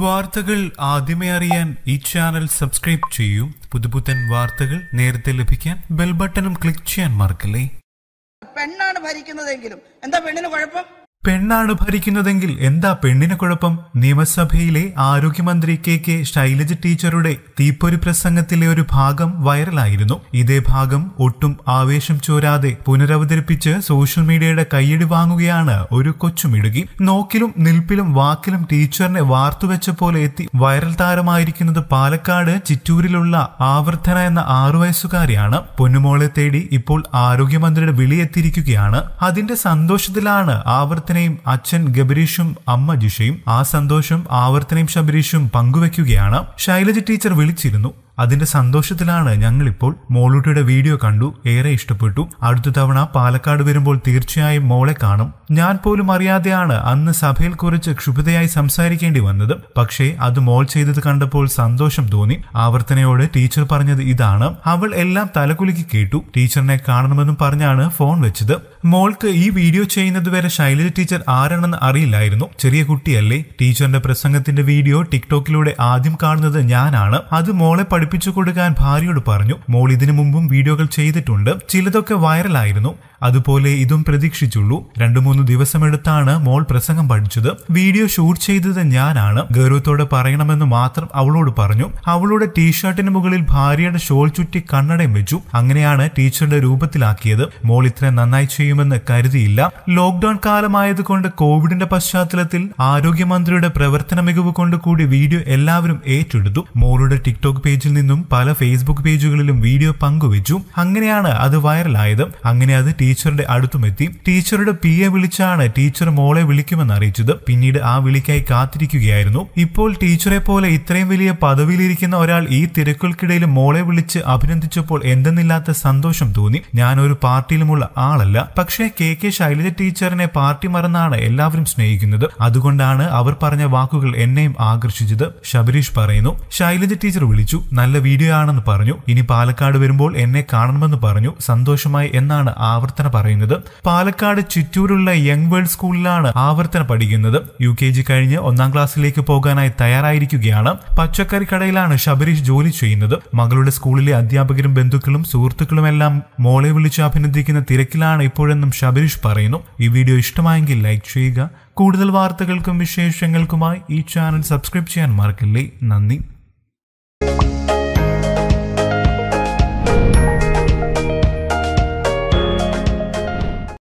വാർത്തകൾ ആദ്യമേ അറിയാൻ ഈ ചാനൽ സബ്സ്ക്രൈബ് ചെയ്യൂ പുതുപുത്തൻ വാർത്തകൾ നേരത്തെ ലഭിക്കാൻ ബെൽ ബട്ടണും ക്ലിക്ക് ചെയ്യാൻ മറക്കല്ലേ പെണ്ണാണ് ഭരിക്കുന്നതെങ്കിലും എന്താ പെണ്ണിന് കുഴപ്പം പെണ്ണാണ് ഭരിക്കുന്നതെങ്കിൽ എന്താ പെണ്ണിന് കുഴപ്പം നിയമസഭയിലെ ആരോഗ്യമന്ത്രി കെ കെ ശൈലജ ടീച്ചറുടെ തീപ്പൊരി പ്രസംഗത്തിലെ ഒരു ഭാഗം വൈറലായിരുന്നു ഇതേ ഭാഗം ഒട്ടും ആവേശം ചോരാതെ പുനരവതരിപ്പിച്ച് സോഷ്യൽ മീഡിയയുടെ കൈയടി വാങ്ങുകയാണ് ഒരു കൊച്ചുമിടുകി നോക്കിലും നിൽപ്പിലും വാക്കിലും ടീച്ചറിനെ വാർത്തുവെച്ച പോലെ എത്തി വൈറൽ താരമായിരിക്കുന്നത് പാലക്കാട് ചിറ്റൂരിലുള്ള ആവർത്തന എന്ന ആറു വയസ്സുകാരിയാണ് പൊന്നുമോളെ തേടി ഇപ്പോൾ ആരോഗ്യമന്ത്രിയുടെ വിളിയെത്തിയിരിക്കുകയാണ് അതിന്റെ സന്തോഷത്തിലാണ് ആവർത്തന ആവർത്തനയും അച്ഛൻ ഗബരീഷും അമ്മ ജിഷയും ആ സന്തോഷം ആവർത്തനയും ശബരീഷും പങ്കുവെക്കുകയാണ് ശൈലജ ടീച്ചർ വിളിച്ചിരുന്നു അതിന്റെ സന്തോഷത്തിലാണ് ഞങ്ങളിപ്പോൾ മോളൂട്ടിയുടെ വീഡിയോ കണ്ടു ഏറെ ഇഷ്ടപ്പെട്ടു അടുത്ത തവണ പാലക്കാട് വരുമ്പോൾ തീർച്ചയായും മോളെ കാണും ഞാൻ പോലും അറിയാതെയാണ് അന്ന് സഭയിൽ കുറിച്ച് ക്ഷുഭിതയായി സംസാരിക്കേണ്ടി വന്നത് പക്ഷേ അത് മോൾ ചെയ്തത് കണ്ടപ്പോൾ സന്തോഷം തോന്നി ആവർത്തനയോട് ടീച്ചർ പറഞ്ഞത് ഇതാണ് അവൾ എല്ലാം തലകുലുക്കി കേട്ടു ടീച്ചറിനെ കാണണമെന്നും പറഞ്ഞാണ് ഫോൺ വെച്ചത് മോൾക്ക് ഈ വീഡിയോ ചെയ്യുന്നത് വരെ ശൈലജ ടീച്ചർ ആരാണെന്ന് അറിയില്ലായിരുന്നു ചെറിയ കുട്ടിയല്ലേ ടീച്ചറിന്റെ പ്രസംഗത്തിന്റെ വീഡിയോ ടിക്ടോക്കിലൂടെ ആദ്യം കാണുന്നത് ഞാനാണ് അത് മോളെ പഠിപ്പിച്ചു കൊടുക്കാൻ ഭാര്യയോട് പറഞ്ഞു മോൾ ഇതിനു മുമ്പും വീഡിയോകൾ ചെയ്തിട്ടുണ്ട് ചിലതൊക്കെ വൈറലായിരുന്നു അതുപോലെ ഇതും പ്രതീക്ഷിച്ചുള്ളൂ രണ്ടു മൂന്ന് ദിവസമെടുത്താണ് മോൾ പ്രസംഗം പഠിച്ചത് വീഡിയോ ഷൂട്ട് ചെയ്തത് ഞാനാണ് ഗൗരവത്തോടെ പറയണമെന്ന് മാത്രം അവളോട് പറഞ്ഞു അവളുടെ ടീഷർട്ടിന് മുകളിൽ ഭാര്യയുടെ ഷോൾ ചുറ്റി കണ്ണടയും വെച്ചു അങ്ങനെയാണ് ടീച്ചറുടെ രൂപത്തിലാക്കിയത് മോൾ ഇത്ര നന്നായി ചെയ്യുമെന്ന് കരുതിയില്ല ലോക്ക്ഡൌൺ കാലമായതുകൊണ്ട് കോവിഡിന്റെ പശ്ചാത്തലത്തിൽ ആരോഗ്യമന്ത്രിയുടെ പ്രവർത്തന മികവ് കൊണ്ട് കൂടി വീഡിയോ എല്ലാവരും ഏറ്റെടുത്തു മോളുടെ ടിക്ടോക്ക് പേജിൽ നിന്നും പല ഫേസ്ബുക്ക് പേജുകളിലും വീഡിയോ പങ്കുവച്ചു അങ്ങനെയാണ് അത് വൈറലായത് അങ്ങനെ അത് ടീച്ചറുടെ അടുത്തുമെത്തി ടീച്ചറുടെ പി എ വിളിച്ചാണ് ടീച്ചർ മോളെ വിളിക്കുമെന്ന് അറിയിച്ചത് പിന്നീട് ആ വിളിക്കായി കാത്തിരിക്കുകയായിരുന്നു ഇപ്പോൾ ടീച്ചറെ പോലെ ഇത്രയും വലിയ പദവിയിലിരിക്കുന്ന ഒരാൾ ഈ തിരക്കുകൾക്കിടയിൽ മോളെ വിളിച്ച് അഭിനന്ദിച്ചപ്പോൾ എന്തെന്നില്ലാത്ത സന്തോഷം തോന്നി ഞാനൊരു പാർട്ടിയിലുമുള്ള ആളല്ല പക്ഷേ കെ കെ ശൈലജ ടീച്ചറിനെ പാർട്ടി മറന്നാണ് എല്ലാവരും സ്നേഹിക്കുന്നത് അതുകൊണ്ടാണ് അവർ പറഞ്ഞ വാക്കുകൾ എന്നെയും ആകർഷിച്ചത് ശബരീഷ് പറയുന്നു ശൈലജ ടീച്ചർ വിളിച്ചു നല്ല വീഡിയോ ആണെന്ന് പറഞ്ഞു ഇനി പാലക്കാട് വരുമ്പോൾ എന്നെ കാണണമെന്ന് പറഞ്ഞു സന്തോഷമായി എന്നാണ് ആവർത്തന പറയുന്നത് പാലക്കാട് ചിറ്റൂരുള്ള യങ് വേൾഡ് സ്കൂളിലാണ് ആവർത്തന പഠിക്കുന്നത് യു കെ ജി കഴിഞ്ഞ് ഒന്നാം ക്ലാസ്സിലേക്ക് പോകാനായി തയ്യാറായിരിക്കുകയാണ് പച്ചക്കറി കടയിലാണ് ശബരീഷ് ജോലി ചെയ്യുന്നത് മകളുടെ സ്കൂളിലെ അധ്യാപകരും ബന്ധുക്കളും സുഹൃത്തുക്കളുമെല്ലാം മോളെ വിളിച്ച് അഭിനന്ദിക്കുന്ന തിരക്കിലാണ് ഇപ്പോഴെന്നും ശബരീഷ് പറയുന്നു ഈ വീഡിയോ ഇഷ്ടമായെങ്കിൽ ലൈക്ക് ചെയ്യുക കൂടുതൽ വാർത്തകൾക്കും വിശേഷങ്ങൾക്കുമായി ഈ ചാനൽ സബ്സ്ക്രൈബ് ചെയ്യാൻ മറക്കില്ലേ നന്ദി